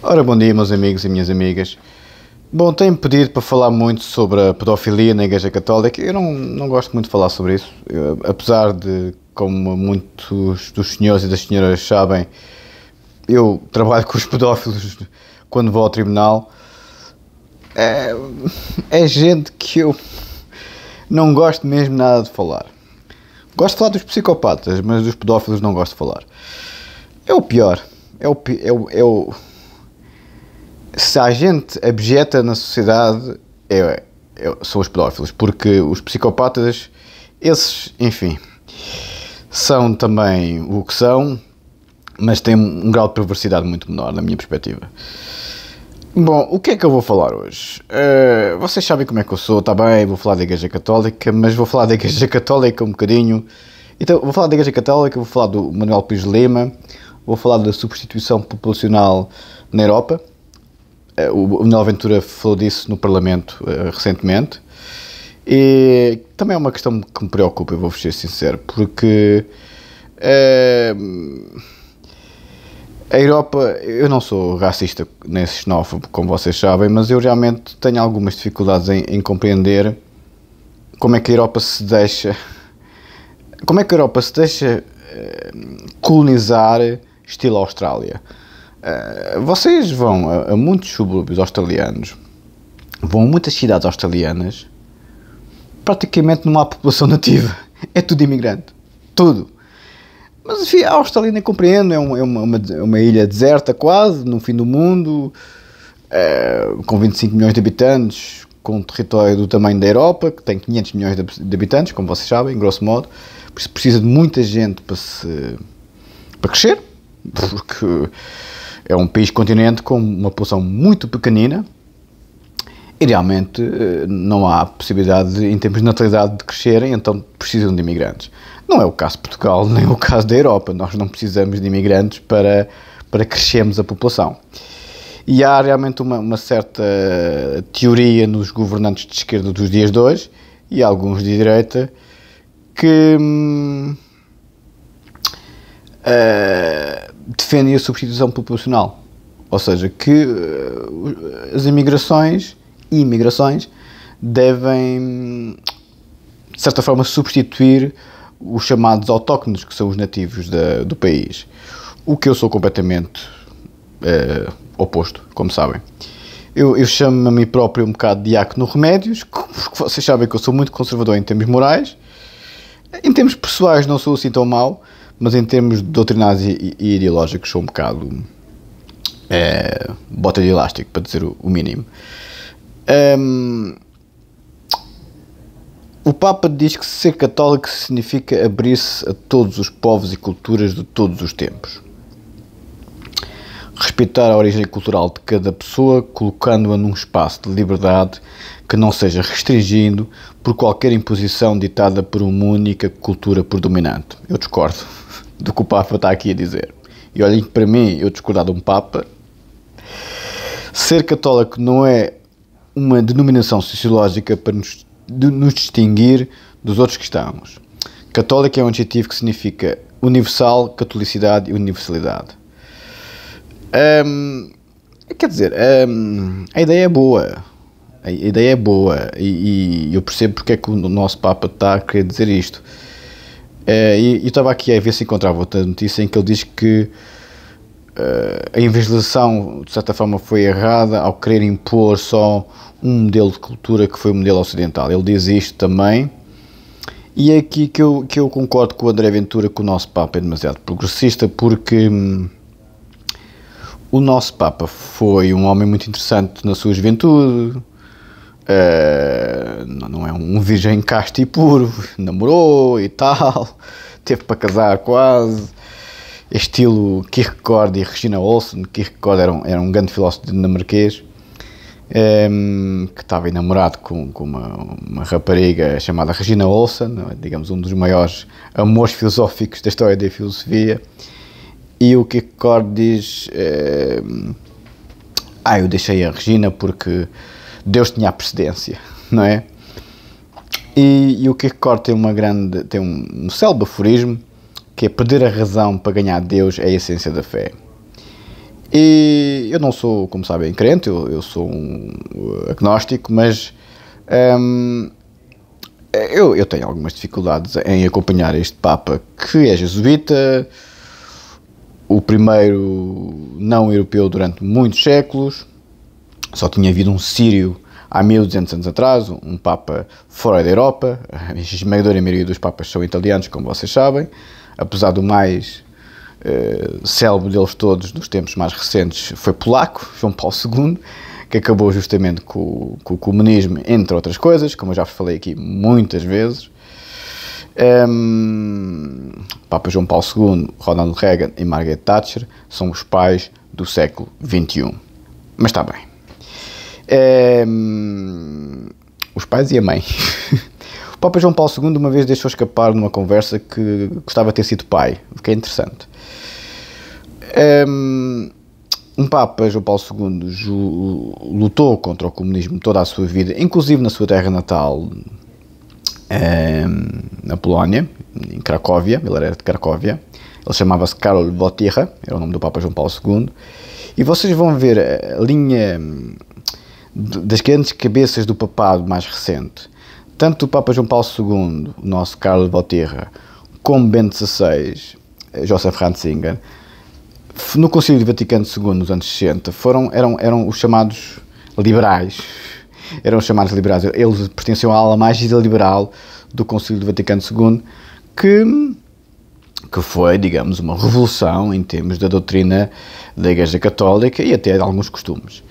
Ora, bom dia, meus amigos e minhas amigas. Bom, tenho pedido para falar muito sobre a pedofilia na Igreja Católica. Eu não, não gosto muito de falar sobre isso, eu, apesar de, como muitos dos senhores e das senhoras sabem, eu trabalho com os pedófilos quando vou ao tribunal. É, é gente que eu não gosto mesmo nada de falar. Gosto de falar dos psicopatas, mas dos pedófilos não gosto de falar. É o pior. É o. É o, é o se há gente abjeta na sociedade, é, é, são os pedófilos, porque os psicopatas, esses, enfim, são também o que são, mas têm um grau de perversidade muito menor, na minha perspectiva. Bom, o que é que eu vou falar hoje? Uh, vocês sabem como é que eu sou, está bem, vou falar da Igreja Católica, mas vou falar da Igreja Católica um bocadinho. Então, vou falar da Igreja Católica, vou falar do Manuel Pires Lema, vou falar da substituição populacional na Europa, eh, o Nel Ventura falou disso no Parlamento uh, recentemente. E também é uma questão que me preocupa, eu vou ser sincero, porque uh, a Europa. Eu não sou racista nem xenófobo, como vocês sabem, mas eu realmente tenho algumas dificuldades em, em compreender como é que a Europa se deixa. Como é que a Europa se deixa colonizar estilo Austrália? Eh, vocês vão a, a, muitos subúrbios australianos, vão a muitas cidades australianas, praticamente não há população nativa. É tudo imigrante. Tudo. Mas enfim, a Austrália nem compreendo, é, um, é uma, uma, é uma, ilha deserta quase, no fim do mundo, uh, com 25 milhões de habitantes, com um território do tamanho da Europa, que tem 500 milhões de habitantes, como vocês sabem, grosso modo, precisa de muita gente para se para crescer, porque é um país continente com uma população muito pequenina e realmente eh, não há possibilidade, em termos de natalidade, de crescerem, então precisam de imigrantes. Não é o caso de Portugal, nem o caso da Europa. Nós não precisamos de imigrantes para, para crescermos a população. E há realmente uma, uma certa teoria nos governantes de esquerda dos dias de hoje e alguns de direita que. Hum, eh, defendem a substituição proporcional. Ou seja, que eh, as imigrações e imigrações devem, de certa forma, substituir os chamados autóctones, que são os nativos da, do país. O que eu sou completamente eh, oposto, como sabem. Eu, eu chamo a mim próprio um bocado de acno remédios, porque vocês sabem que eu sou muito conservador em termos morais. Em termos pessoais não sou assim tão mau, mas em termos doutrinais e, e ideológicos sou um bocado é, bota de elástico, para dizer o, o mínimo. Um, o Papa diz que ser católico significa abrir-se a todos os povos e culturas de todos os tempos. Respeitar a origem cultural de cada pessoa, colocando-a num espaço de liberdade que não seja restringido por qualquer imposição ditada por uma única cultura predominante. Eu discordo do que o Papa está aqui a dizer. E olhem que para mim, eu discordar de um Papa, ser católico não é uma denominação sociológica para nos, de, nos distinguir dos outros cristãos. Católico é um adjetivo que significa universal, catolicidade e universalidade. Hum, quer dizer, hum, a ideia é boa. A ideia é boa e, e eu percebo porque é que o nosso Papa está a querer dizer isto. É, e estava aqui a ver se encontrava outra notícia em que ele diz que uh, a evangelização, de certa forma, foi errada ao querer impor só um modelo de cultura que foi o modelo ocidental. Ele diz isto também. E é aqui que eu, que eu concordo com o André Ventura que o nosso Papa é demasiado progressista, porque hum, o nosso Papa foi um homem muito interessante na sua juventude, é, não é um virgem casto e puro, namorou e tal, teve para casar quase. Estilo Kierkegaard e Regina Olsen. Kierkegaard era um, era um grande filósofo dinamarquês um, que estava enamorado com, com uma, uma, rapariga chamada Regina Olsen, digamos um dos maiores amores filosóficos da história da filosofia. E o Kierkegaard diz: um, Ah, eu deixei a Regina porque Deus tinha a precedência, não é? E, e o Kierkegaard tem uma grande, tem um, um célebre aforismo que é perder a razão para ganhar Deus é a essência da fé. E eu não sou, como sabem, crente, eu, eu sou um uh, agnóstico, mas hum, eu, eu tenho algumas dificuldades em acompanhar este Papa que é jesuíta, o primeiro não europeu durante muitos séculos só tinha havido um sírio há 1200 anos atrás, um Papa fora da Europa, a esmagadora maioria dos Papas são italianos, como vocês sabem, apesar do mais uh, célebre deles todos dos tempos mais recentes foi polaco, João Paulo II, que acabou justamente com, com o comunismo, entre outras coisas, como eu já vos falei aqui muitas vezes. Um, ehm, Papa João Paulo II, Ronald Reagan e Margaret Thatcher são os pais do século XXI. Mas está bem. É, os pais e a mãe. O Papa João Paulo II uma vez deixou escapar numa conversa que gostava de ter sido pai, o que é interessante. Ehm, um, Papa João Paulo II lutou contra o comunismo toda a sua vida, inclusive na sua terra natal, ehm, na Polónia, em Cracóvia, ele era de Cracóvia. Ele chamava-se Karol Wojtyla, era o nome do Papa João Paulo II. E vocês vão ver a linha das grandes cabeças do papado mais recente, tanto o Papa João Paulo II, o nosso Carlos de como Bento XVI, eh, Joseph Ratzinger, no Concílio Vaticano II, nos anos 60, foram, eram, eram os chamados liberais. Eram os chamados liberais. Eles pertenciam à ala mais liberal do Concílio Vaticano II, que, que foi, digamos, uma revolução em termos da doutrina da Igreja Católica e até de alguns costumes.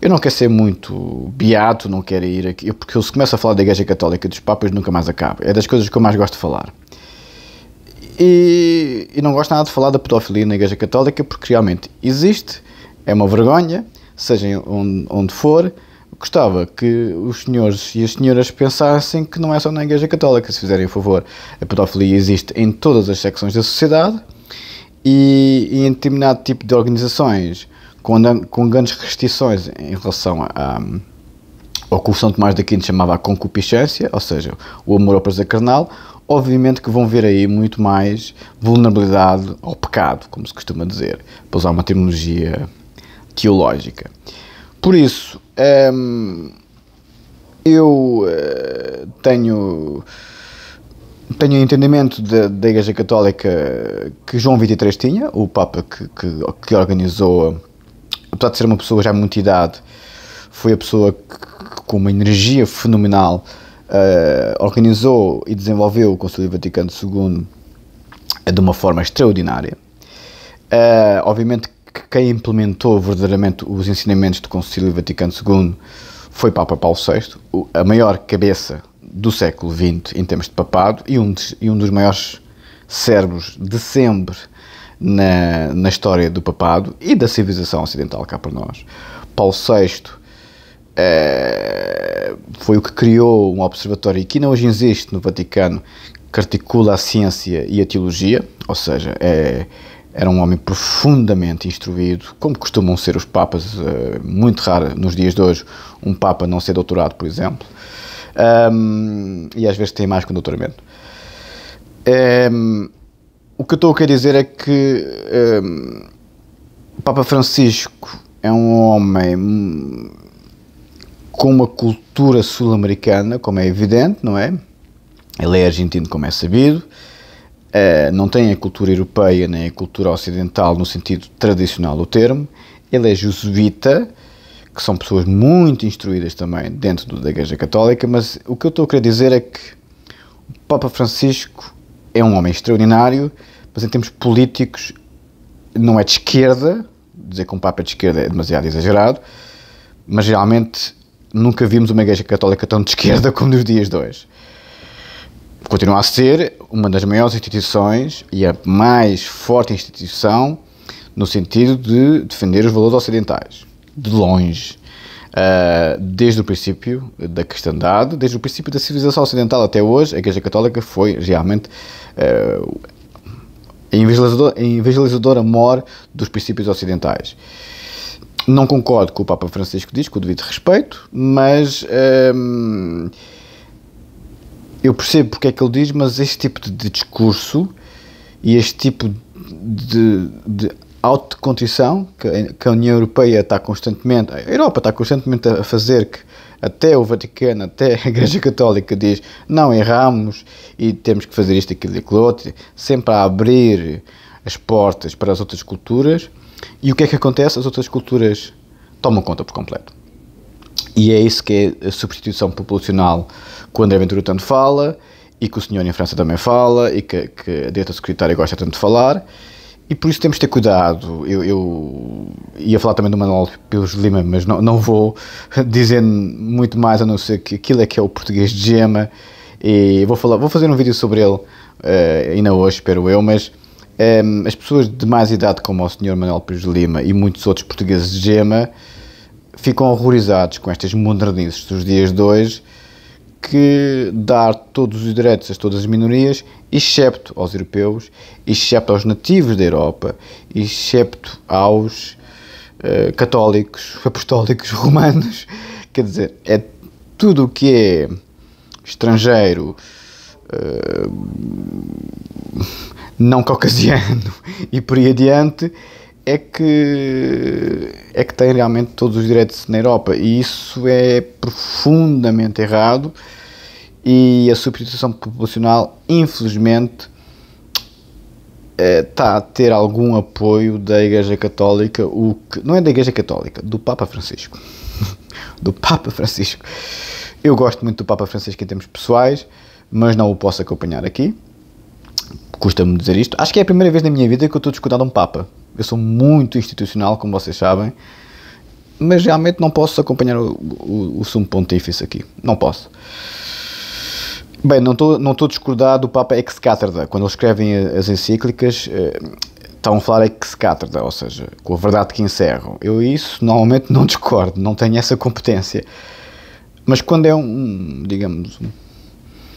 Eu não quero ser muito beato, não quero ir aqui, porque se começo a falar da Igreja Católica dos Papas nunca mais acaba. É das coisas que eu mais gosto de falar. E, e não gosto nada de falar da pedofilia na Igreja Católica, porque realmente existe, é uma vergonha, seja onde, onde for, gostava que os senhores e as senhoras pensassem que não é só na Igreja Católica, se fizerem favor. A pedofilia existe em todas as secções da sociedade e, e em determinado tipo de organizações com, com grandes restrições em relação a, ao que o São Tomás da Aquino chamava a concupiscência, ou seja, o amor ao prazer carnal, obviamente que vão ver aí muito mais vulnerabilidade ao pecado, como se costuma dizer, para usar uma terminologia teológica. Por isso, hum, eu eh, tenho tenho entendimento da, da Igreja Católica que João 23 tinha, o Papa que, que, que organizou apesar de ser uma pessoa já muito idade, foi a pessoa que, com uma energia fenomenal, uh, organizou e desenvolveu o Conselho Vaticano II eh, de uma forma extraordinária. Uh, obviamente que quem implementou verdadeiramente os ensinamentos do Concílio Vaticano II foi Papa Paulo VI, a maior cabeça do século XX em termos de papado e um dos, e um dos maiores cérebros de sempre na, na história do papado e da civilização ocidental cá para nós. Paulo VI eh, foi o que criou um observatório que não hoje existe no Vaticano, que articula a ciência e a teologia, ou seja, é, era um homem profundamente instruído, como costumam ser os papas, eh, muito raro nos dias de hoje um papa não ser doutorado, por exemplo, um, ehm, e às vezes tem mais que um doutoramento. Ehm, o que eu estou a querer dizer é que um, Papa Francisco é um homem com uma cultura sul-americana, como é evidente, não é? Ele é argentino, como é sabido. Uh, não tem a cultura europeia nem a cultura ocidental no sentido tradicional do termo. Ele é jesuíta, que são pessoas muito instruídas também dentro da Igreja Católica, mas o que eu estou a querer dizer é que o Papa Francisco é um homem extraordinário, mas em termos políticos não é de esquerda, dizer que um Papa é de esquerda é demasiado exagerado, mas realmente nunca vimos uma Igreja Católica tão de esquerda como nos dias de hoje. Continua a ser uma das maiores instituições e a mais forte instituição no sentido de defender os valores ocidentais, de longe. Uh, desde o princípio da cristandade, desde o princípio da civilização ocidental até hoje, a Igreja Católica foi realmente uh, ah, a evangelizadora, evangelizadora mor dos princípios ocidentais. Não concordo com o Papa Francisco diz, com o devido respeito, mas ah, eu percebo porque é que ele diz, mas este tipo de discurso e este tipo de, de autocontrição que, que a União Europeia está constantemente, a Europa está constantemente a fazer que até o Vaticano, até a Igreja Católica diz não erramos e temos que fazer isto, aquilo e aquilo outro, sempre a abrir as portas para as outras culturas. E o que é que acontece? As outras culturas tomam conta por completo. E é isso que é a substituição populacional que o André Ventura tanto fala e que o senhor em França também fala e que, que a direita secretária gosta tanto de falar e por isso temos de ter cuidado. Eu, eu ia falar também do Manuel Pelos de Lima, mas não, não vou dizer muito mais a não ser que aquilo é que é o português de gema. E vou, falar, vou fazer um vídeo sobre ele uh, ainda hoje, espero eu, mas um, eh, as pessoas de mais idade, como o Sr. Manuel Pelos de Lima e muitos outros portugueses de gema, ficam horrorizados com estas modernizes dos dias de hoje que dar todos os direitos a todas as minorias, excepto aos europeus, excepto aos nativos da Europa, excepto aos uh, católicos, apostólicos, romanos. Quer dizer, é tudo o que é estrangeiro, uh, não caucasiano e por aí adiante é que é que tem realmente todos os direitos na Europa e isso é profundamente errado e a substituição populacional infelizmente está eh, a ter algum apoio da Igreja Católica, o que não é da Igreja Católica, do Papa Francisco. do Papa Francisco. Eu gosto muito do Papa Francisco em termos pessoais, mas não o posso acompanhar aqui. Custa-me dizer isto. Acho que é a primeira vez na minha vida que eu estou discutindo de um Papa. Eu sou muito institucional, como vocês sabem, mas realmente não posso acompanhar o, o, o sumo pontífice aqui. Não posso. Bem, não estou não tô discordado do Papa ex cátedra. Quando eles escrevem as encíclicas, eh, estão a falar ex cátedra, ou seja, com a verdade que encerram. Eu isso normalmente não discordo, não tenho essa competência. Mas quando é um, digamos,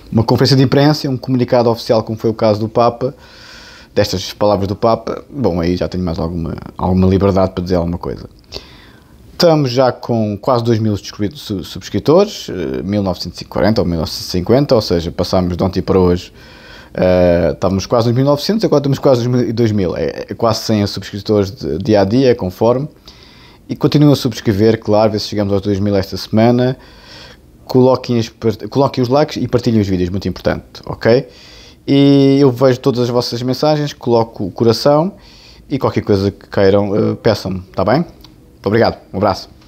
uma conferência de imprensa, um comunicado oficial, como foi o caso do Papa, destas palavras do Papa, bom, aí já tenho mais alguma, alguma liberdade para dizer alguma coisa. Estamos já com quase 2 mil subscritores, 1940 eh, ou 1950, ou seja, passámos de ontem para hoje. Uh, eh, estávamos quase 1900, agora estamos quase 2 mil. É, é quase 100 subscritores de, dia a dia, conforme. E continuem a subscrever, claro, ver se chegamos aos 2 mil esta semana. Coloquem, as, coloquem os likes e partilhem os vídeos, muito importante, ok? E eu vejo todas as vossas mensagens, coloco o coração e qualquer coisa que queiram, eh, peçam-me, está bem? Muito obrigado, um abraço.